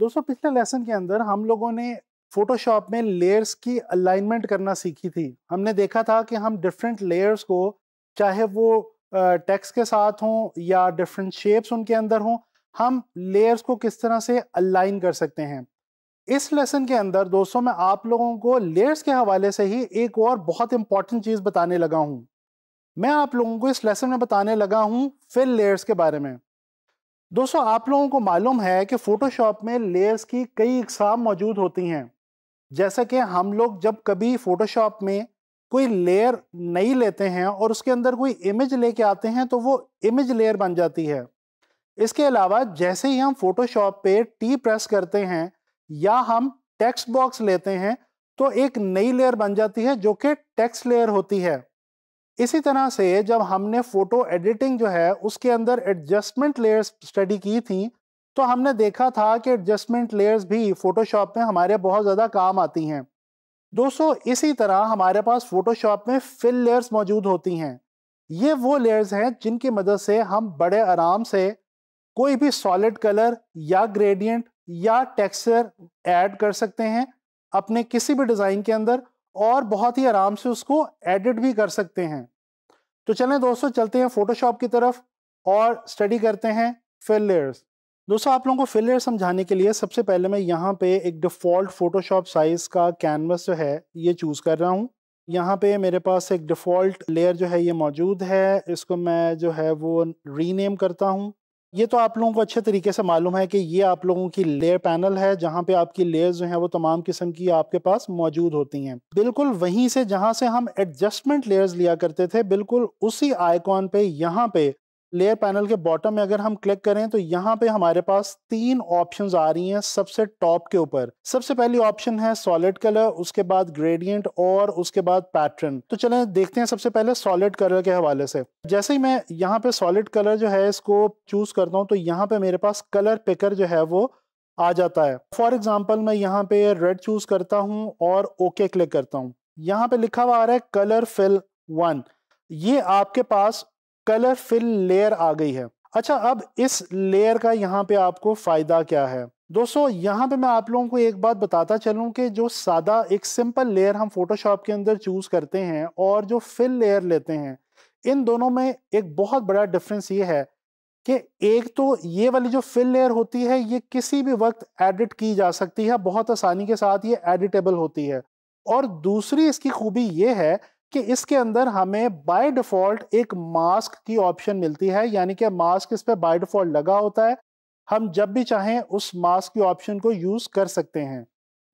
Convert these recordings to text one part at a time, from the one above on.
दोस्तों पिछले लेसन के अंदर हम लोगों ने फोटोशॉप में लेयर्स की अलाइनमेंट करना सीखी थी हमने देखा था कि हम डिफरेंट लेयर्स को चाहे वो टेक्स्ट के साथ हों या डिफरेंट शेप्स उनके अंदर हों हम लेयर्स को किस तरह से अलाइन कर सकते हैं इस लेसन के अंदर दोस्तों मैं आप लोगों को लेयर्स के हवाले से ही एक और बहुत इंपॉर्टेंट चीज़ बताने लगा हूँ मैं आप लोगों को इस लेसन में बताने लगा हूँ फिल लेयर्स के बारे में दोस्तों आप लोगों को मालूम है कि फ़ोटोशॉप में लेयर्स की कई इकसाम मौजूद होती हैं जैसा कि हम लोग जब कभी फ़ोटोशॉप में कोई लेयर नहीं लेते हैं और उसके अंदर कोई इमेज लेके आते हैं तो वो इमेज लेयर बन जाती है इसके अलावा जैसे ही हम फ़ोटोशॉप पे टी प्रेस करते हैं या हम टेक्स्ट बॉक्स लेते हैं तो एक नई लेयर बन जाती है जो कि टेक्स्ट लेयर होती है इसी तरह से जब हमने फोटो एडिटिंग जो है उसके अंदर एडजस्टमेंट लेयर्स स्टडी की थी तो हमने देखा था कि एडजस्टमेंट लेयर्स भी फोटोशॉप में हमारे बहुत ज़्यादा काम आती हैं दोस्तों इसी तरह हमारे पास फोटोशॉप में फिल लेयर्स मौजूद होती हैं ये वो लेयर्स हैं जिनकी मदद से हम बड़े आराम से कोई भी सॉलिड कलर या ग्रेडियंट या टेक्सचर ऐड कर सकते हैं अपने किसी भी डिज़ाइन के अंदर और बहुत ही आराम से उसको एडिट भी कर सकते हैं तो चलें दोस्तों चलते हैं फोटोशॉप की तरफ और स्टडी करते हैं फिल लेयर्स दोस्तों आप लोगों को फिल लेयर समझाने के लिए सबसे पहले मैं यहाँ पे एक डिफ़ॉल्ट फोटोशॉप साइज़ का कैनवस जो है ये चूज़ कर रहा हूँ यहाँ पे मेरे पास एक डिफ़ॉल्ट लेयर जो है ये मौजूद है इसको मैं जो है वो रीनेम करता हूँ ये तो आप लोगों को अच्छे तरीके से मालूम है कि ये आप लोगों की लेयर पैनल है जहाँ पे आपकी लेयर्स जो हैं वो तमाम किस्म की आपके पास मौजूद होती हैं बिल्कुल वहीं से जहाँ से हम एडजस्टमेंट लेयर्स लिया करते थे बिल्कुल उसी आइकॉन पे यहाँ पे लेयर पैनल के बॉटम में अगर हम क्लिक करें तो यहाँ पे हमारे पास तीन ऑप्शंस आ रही हैं सबसे टॉप के ऊपर सबसे पहली ऑप्शन है सॉलिड कलर उसके बाद ग्रेडियंट और उसके बाद पैटर्न तो चलें देखते हैं सबसे पहले सॉलिड कलर के हवाले से जैसे ही मैं यहाँ पे सॉलिड कलर जो है इसको चूज करता हूँ तो यहाँ पे मेरे पास कलर पिकर जो है वो आ जाता है फॉर एग्जाम्पल मैं यहाँ पे रेड चूज करता हूँ और ओके क्लिक करता हूँ यहाँ पे लिखा हुआ आ रहा है कलर फिल वन ये आपके पास कलर फिल लेयर आ गई है अच्छा अब इस लेयर का यहाँ पे आपको फ़ायदा क्या है दोस्तों यहाँ पे मैं आप लोगों को एक बात बताता चलूँ कि जो सादा एक सिंपल लेयर हम फोटोशॉप के अंदर चूज़ करते हैं और जो फिल लेयर लेते हैं इन दोनों में एक बहुत बड़ा डिफरेंस ये है कि एक तो ये वाली जो फिल लेयर होती है ये किसी भी वक्त एडिट की जा सकती है बहुत आसानी के साथ ये एडिटेबल होती है और दूसरी इसकी खूबी ये है कि इसके अंदर हमें बाय डिफॉल्ट एक मास्क की ऑप्शन मिलती है यानी कि मास्क इस पर बाय डिफॉल्ट लगा होता है हम जब भी चाहें उस मास्क की ऑप्शन को यूज़ कर सकते हैं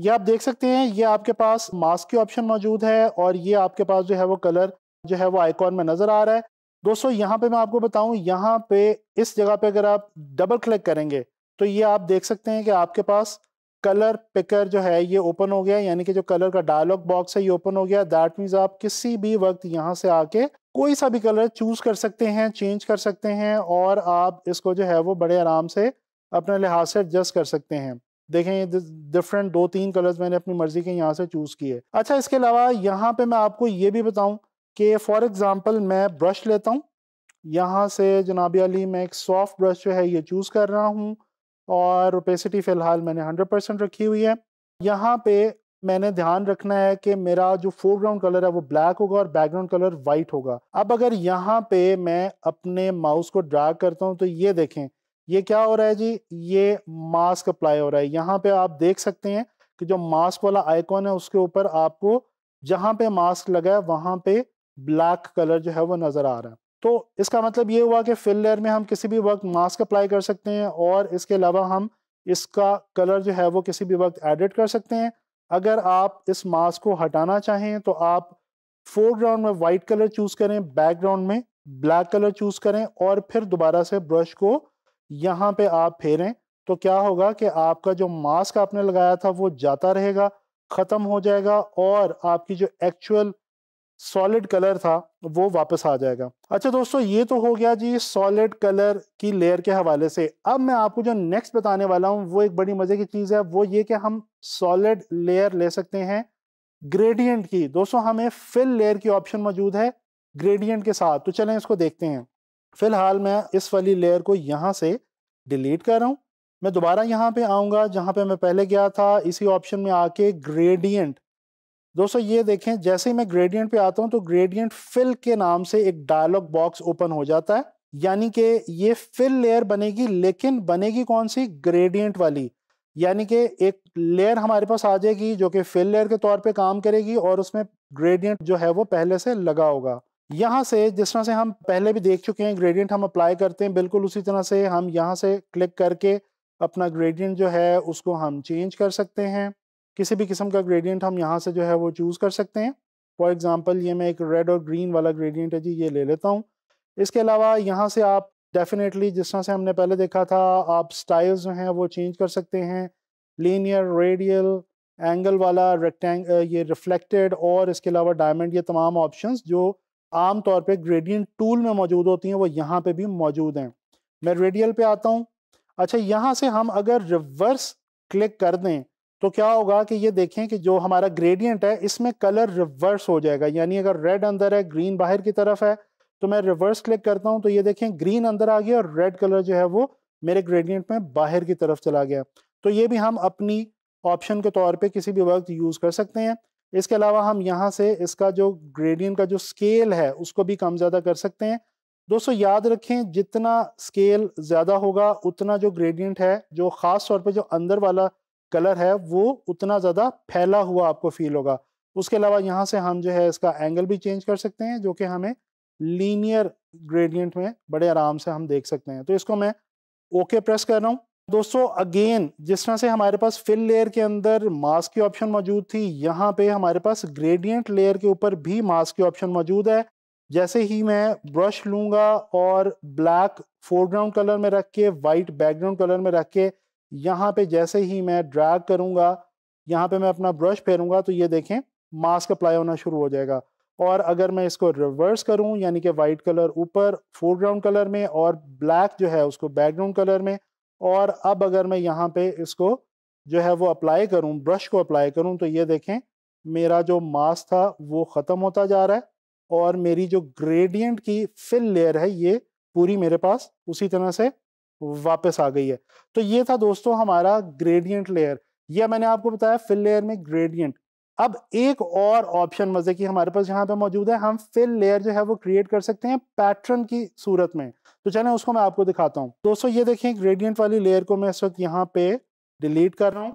ये आप देख सकते हैं ये आपके पास मास्क की ऑप्शन मौजूद है और ये आपके पास जो है वो कलर जो है वो आइकॉन में नज़र आ रहा है दोस्तों यहाँ पे मैं आपको बताऊं यहाँ पे इस जगह पे अगर आप डबल क्लिक करेंगे तो ये आप देख सकते हैं कि आपके पास कलर पिकर जो है ये ओपन हो गया यानी कि जो कलर का डायलॉग बॉक्स है ये ओपन हो गया दैट मीन्स आप किसी भी वक्त यहाँ से आके कोई सा भी कलर चूज कर सकते हैं चेंज कर सकते हैं और आप इसको जो है वो बड़े आराम से अपने लिहाज से एडजस्ट कर सकते हैं देखें डिफरेंट दो तीन कलर्स मैंने अपनी मर्जी के यहाँ से चूज़ किए अच्छा इसके अलावा यहाँ पे मैं आपको ये भी बताऊँ कि फॉर एग्ज़ाम्पल मैं ब्रश लेता हूँ यहाँ से जनाब अली मैं एक सॉफ्ट ब्रश जो है ये चूज़ कर रहा हूँ और ओपेसिटी फ़िलहाल मैंने 100 परसेंट रखी हुई है यहाँ पे मैंने ध्यान रखना है कि मेरा जो फोरग्राउंड कलर है वो ब्लैक होगा और बैकग्राउंड कलर वाइट होगा अब अगर यहाँ पे मैं अपने माउस को ड्रैग करता हूँ तो ये देखें ये क्या हो रहा है जी ये मास्क अप्लाई हो रहा है यहाँ पे आप देख सकते हैं कि जो मास्क वाला आइकॉन है उसके ऊपर आपको जहाँ पे मास्क लगा है वहाँ पे ब्लैक कलर जो है वो नज़र आ रहा है तो इसका मतलब ये हुआ कि फिल लेयर में हम किसी भी वक्त मास्क अप्लाई कर सकते हैं और इसके अलावा हम इसका कलर जो है वो किसी भी वक्त एडिट कर सकते हैं अगर आप इस मास्क को हटाना चाहें तो आप फोरग्राउंड में वाइट कलर चूज़ करें बैकग्राउंड में ब्लैक कलर चूज़ करें और फिर दोबारा से ब्रश को यहाँ पे आप फेरें तो क्या होगा कि आपका जो मास्क आपने लगाया था वो जाता रहेगा ख़त्म हो जाएगा और आपकी जो एक्चुअल सॉलिड कलर था वो वापस आ जाएगा अच्छा दोस्तों ये तो हो गया जी सॉलिड कलर की लेयर के हवाले से अब मैं आपको जो नेक्स्ट बताने वाला हूँ वो एक बड़ी मज़े की चीज़ है वो ये कि हम सॉलिड लेयर ले सकते हैं ग्रेडियंट की दोस्तों हमें फिल लेयर की ऑप्शन मौजूद है ग्रेडियंट के साथ तो चलें इसको देखते हैं फिलहाल मैं इस वाली लेयर को यहाँ से डिलीट कर रहा हूँ मैं दोबारा यहाँ पे आऊंगा जहाँ पे मैं पहले गया था इसी ऑप्शन में आके ग्रेडियंट दोस्तों ये देखें जैसे ही मैं ग्रेडियंट पे आता हूँ तो ग्रेडियंट फिल के नाम से एक डायलॉग बॉक्स ओपन हो जाता है यानी कि ये फिल लेयर बनेगी लेकिन बनेगी कौन सी ग्रेडियंट वाली यानी कि एक लेयर हमारे पास आ जाएगी जो कि फिल लेयर के तौर पे काम करेगी और उसमें ग्रेडियंट जो है वो पहले से लगा होगा यहाँ से जिस तरह से हम पहले भी देख चुके हैं ग्रेडियंट हम अप्लाई करते हैं बिल्कुल उसी तरह से हम यहाँ से क्लिक करके अपना ग्रेडियंट जो है उसको हम चेंज कर सकते हैं किसी भी किस्म का ग्रेडियंट हम यहाँ से जो है वो चूज़ कर सकते हैं फॉर एग्ज़ाम्पल ये मैं एक रेड और ग्रीन वाला ग्रेडियंट है जी ये ले लेता हूँ इसके अलावा यहाँ से आप डेफिनेटली जिस तरह से हमने पहले देखा था आप स्टाइल्स जो हैं वो चेंज कर सकते हैं लीनियर रेडियल एंगल वाला रेक्टेंग ये रिफ्लेक्टेड और इसके अलावा डायमंड ये तमाम ऑप्शंस जो आम तौर पे ग्रेडियंट टूल में मौजूद होती हैं वो यहाँ पे भी मौजूद हैं मैं रेडियल पे आता हूँ अच्छा यहाँ से हम अगर रिवर्स क्लिक कर दें तो क्या होगा कि ये देखें कि जो हमारा ग्रेडियंट है इसमें कलर रिवर्स हो जाएगा यानी अगर रेड अंदर है ग्रीन बाहर की तरफ है तो मैं रिवर्स क्लिक करता हूँ तो ये देखें ग्रीन अंदर आ गया और रेड कलर जो है वो मेरे ग्रेडियंट में बाहर की तरफ चला गया तो ये भी हम अपनी ऑप्शन के तौर पर किसी भी वक्त यूज़ कर सकते हैं इसके अलावा हम यहाँ से इसका जो ग्रेडियंट का जो स्केल है उसको भी कम ज़्यादा कर सकते हैं दोस्तों याद रखें जितना स्केल ज़्यादा होगा उतना जो ग्रेडियंट है जो ख़ास तौर पर जो अंदर वाला कलर है वो उतना ज़्यादा फैला हुआ आपको फील होगा उसके अलावा यहाँ से हम जो है इसका एंगल भी चेंज कर सकते हैं जो कि हमें लीनियर ग्रेडियंट में बड़े आराम से हम देख सकते हैं तो इसको मैं ओके okay प्रेस कर रहा हूँ दोस्तों अगेन जिस तरह से हमारे पास फिल लेयर के अंदर मास्क की ऑप्शन मौजूद थी यहाँ पे हमारे पास ग्रेडियंट लेयर के ऊपर भी मास्क की ऑप्शन मौजूद है जैसे ही मैं ब्रश लूंगा और ब्लैक फोरग्राउंड कलर में रख के वाइट बैकग्राउंड कलर में रख के यहाँ पे जैसे ही मैं ड्रैग करूँगा यहाँ पे मैं अपना ब्रश फेरूंगा तो ये देखें मास्क अप्लाई होना शुरू हो जाएगा और अगर मैं इसको रिवर्स करूँ यानी कि वाइट कलर ऊपर फोरग्राउंड कलर में और ब्लैक जो है उसको बैकग्राउंड कलर में और अब अगर मैं यहाँ पे इसको जो है वो अप्लाई करूँ ब्रश को अप्लाई करूँ तो ये देखें मेरा जो मास्क था वो ख़त्म होता जा रहा है और मेरी जो ग्रेडियंट की फिल लेयर है ये पूरी मेरे पास उसी तरह से वापस आ गई है तो ये था दोस्तों हमारा ग्रेडियंट लेयर यह मैंने आपको बताया फिल लेयर में ग्रेडियंट अब एक और ऑप्शन मजे की हमारे पास यहाँ पे मौजूद है हम फिल लेयर जो है वो क्रिएट कर सकते हैं पैटर्न की सूरत में तो चले उसको मैं आपको दिखाता हूँ दोस्तों ये देखें ग्रेडियंट वाली लेयर को मैं इस वक्त यहाँ पे डिलीट कर रहा हूँ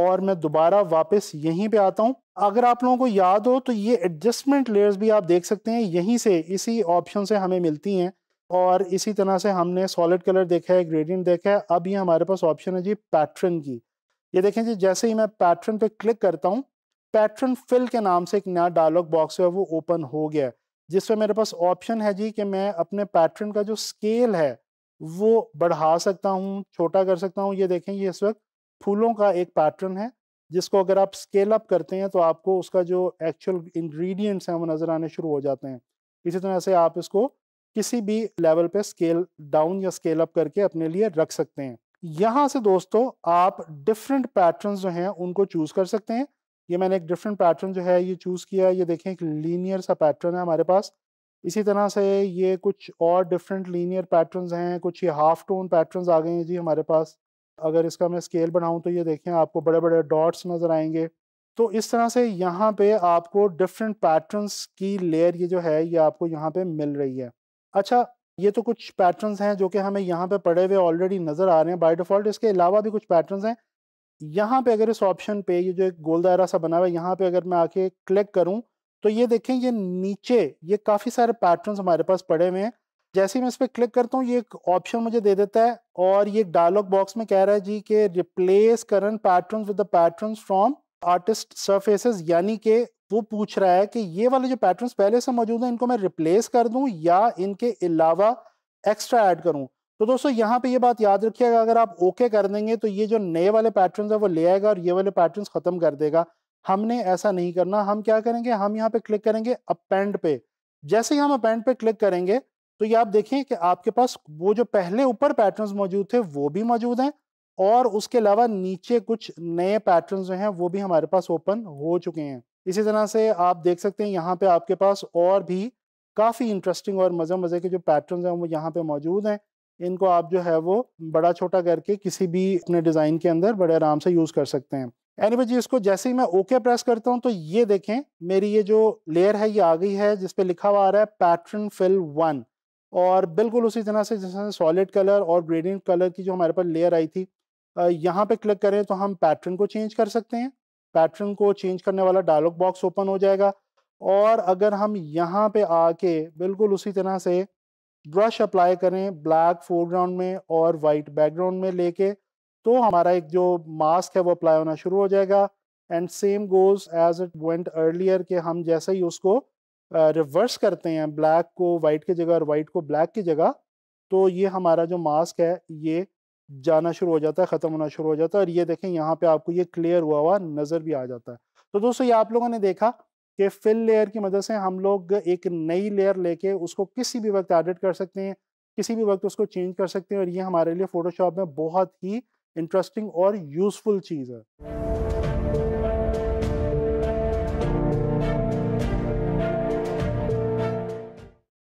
और मैं दोबारा वापस यहीं पे आता हूँ अगर आप लोगों को याद हो तो ये एडजस्टमेंट लेयर्स भी आप देख सकते हैं यहीं से इसी ऑप्शन से हमें मिलती हैं और इसी तरह से हमने सॉलिड कलर देखा है ग्रेडियंट देखा है अब ये हमारे पास ऑप्शन है जी पैटर्न की ये देखें जी जैसे ही मैं पैटर्न पे क्लिक करता हूँ पैटर्न फिल के नाम से एक नया डायलॉग बॉक्स है वो ओपन हो गया जिसमें मेरे पास ऑप्शन है जी कि मैं अपने पैटर्न का जो स्केल है वो बढ़ा सकता हूँ छोटा कर सकता हूँ ये देखें ये इस वक्त फूलों का एक पैटर्न है जिसको अगर आप स्केल अप करते हैं तो आपको उसका जो एक्चुअल इंग्रेडिएंट्स हैं वो नज़र आने शुरू हो जाते हैं इसी तरह से आप इसको किसी भी लेवल पे स्केल डाउन या स्केल अप करके अपने लिए रख सकते हैं यहाँ से दोस्तों आप डिफरेंट पैटर्न जो हैं उनको चूज कर सकते हैं ये मैंने एक डिफरेंट पैटर्न जो है ये चूज किया ये देखें एक लीनियर सा पैटर्न है हमारे पास इसी तरह से ये कुछ और डिफरेंट लीनियर पैटर्न हैं कुछ ये हाफ टोन पैटर्न आ गए हैं जी हमारे पास अगर इसका मैं स्केल बनाऊं तो ये देखें आपको बड़े बड़े डॉट्स नज़र आएंगे तो इस तरह से यहाँ पे आपको डिफरेंट पैटर्न्स की लेयर ये जो है ये आपको यहाँ पे मिल रही है अच्छा ये तो कुछ पैटर्न्स हैं जो कि हमें यहाँ पे पड़े हुए ऑलरेडी नज़र आ रहे हैं बाय डिफ़ॉल्ट इसके अलावा भी कुछ पैटर्न्स हैं यहाँ पे अगर इस ऑप्शन पे ये जो एक गोल दायरा सा बना हुआ है यहाँ पे अगर मैं आके क्लिक करूँ तो ये देखें ये नीचे ये काफ़ी सारे पैटर्न्स हमारे पास पड़े हुए हैं जैसे ही मैं इस पर क्लिक करता हूँ ये एक ऑप्शन मुझे दे देता है और ये डायलॉग बॉक्स में कह रहा है जी कि replace current pattern with the pattern from artist surfaces यानी कि वो पूछ रहा है कि ये वाले जो पैटर्न्स पहले से मौजूद हैं इनको मैं रिप्लेस कर दूं या इनके अलावा एक्स्ट्रा ऐड करूं तो दोस्तों यहाँ पे ये बात याद रखिएगा अगर आप ओके कर देंगे तो ये जो नए वाले पैटर्न्स है वो ले आएगा और ये वाले पैटर्न्स ख़त्म कर देगा हमने ऐसा नहीं करना हम क्या करेंगे हम यहाँ पे क्लिक करेंगे अपेंड पे जैसे ही हम अपेंड पे क्लिक करेंगे तो ये आप देखें कि आपके पास वो जो पहले ऊपर पैटर्न मौजूद थे वो भी मौजूद हैं और उसके अलावा नीचे कुछ नए पैटर्न जो हैं वो भी हमारे पास ओपन हो चुके हैं इसी तरह से आप देख सकते हैं यहाँ पे आपके पास और भी काफ़ी इंटरेस्टिंग और मज़े मज़े के जो पैटर्न हैं वो यहाँ पे मौजूद हैं इनको आप जो है वो बड़ा छोटा करके किसी भी अपने डिज़ाइन के अंदर बड़े आराम से यूज़ कर सकते हैं एनी जी इसको जैसे ही मैं ओके प्रेस करता हूँ तो ये देखें मेरी ये जो लेयर है ये आ गई है जिसपे लिखा हुआ आ रहा है पैटर्न फिल वन और बिल्कुल उसी तरह से जैसे सॉलिड कलर और ग्रेडियंट कलर की जो हमारे पास लेयर आई थी यहाँ पे क्लिक करें तो हम पैटर्न को चेंज कर सकते हैं पैटर्न को चेंज करने वाला डायलॉग बॉक्स ओपन हो जाएगा और अगर हम यहाँ पे आके बिल्कुल उसी तरह से ब्रश अप्लाई करें ब्लैक फोरग्राउंड में और वाइट बैकग्राउंड में लेके तो हमारा एक जो मास्क है वो अप्लाई होना शुरू हो जाएगा and same goes as it went earlier कि हम जैसे ही उसको रिवर्स uh, करते हैं ब्लैक को वाइट की जगह और वाइट को ब्लैक की जगह तो ये हमारा जो मास्क है ये जाना शुरू हो जाता है ख़त्म होना शुरू हो जाता है और ये देखें यहाँ पे आपको ये क्लियर हुआ हुआ नज़र भी आ जाता है तो दोस्तों ये आप लोगों ने देखा कि फिल लेयर की मदद से हम लोग एक नई लेयर लेके उसको किसी भी वक्त एडिट कर सकते हैं किसी भी वक्त उसको चेंज कर सकते हैं और ये हमारे लिए फ़ोटोशॉप में बहुत ही इंटरेस्टिंग और यूज़फुल चीज़ है